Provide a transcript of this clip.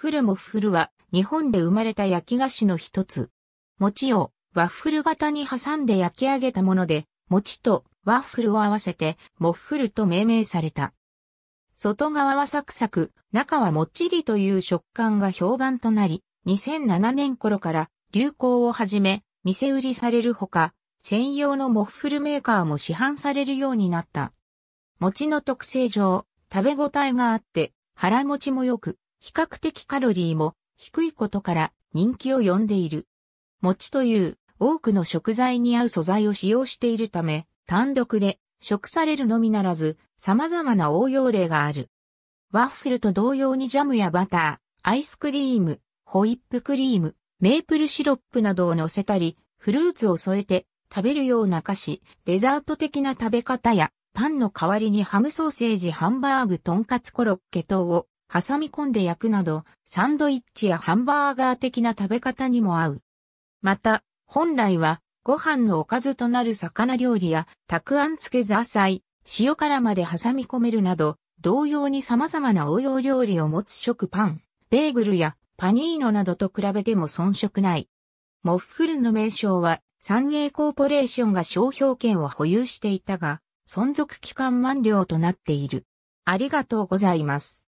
フルッフルは日本で生まれた焼き菓子の一つ。餅をワッフル型に挟んで焼き上げたもので、餅とワッフルを合わせてモッフルと命名された。外側はサクサク、中はもっちりという食感が評判となり、2007年頃から流行を始め、店売りされるほか、専用のモッフルメーカーも市販されるようになった。餅の特性上、食べ応えがあって、腹持ちも良く、比較的カロリーも低いことから人気を呼んでいる。餅という多くの食材に合う素材を使用しているため、単独で食されるのみならず様々な応用例がある。ワッフルと同様にジャムやバター、アイスクリーム、ホイップクリーム、メープルシロップなどを乗せたり、フルーツを添えて食べるような菓子、デザート的な食べ方や、パンの代わりにハムソーセージ、ハンバーグ、トンカツコロッケ等を挟み込んで焼くなど、サンドイッチやハンバーガー的な食べ方にも合う。また、本来は、ご飯のおかずとなる魚料理や、たくあん漬けザーサイ、塩辛まで挟み込めるなど、同様に様々な応用料理を持つ食パン、ベーグルやパニーノなどと比べても遜色ない。モッフルの名称は、サンエイコーポレーションが商標権を保有していたが、存続期間満了となっている。ありがとうございます。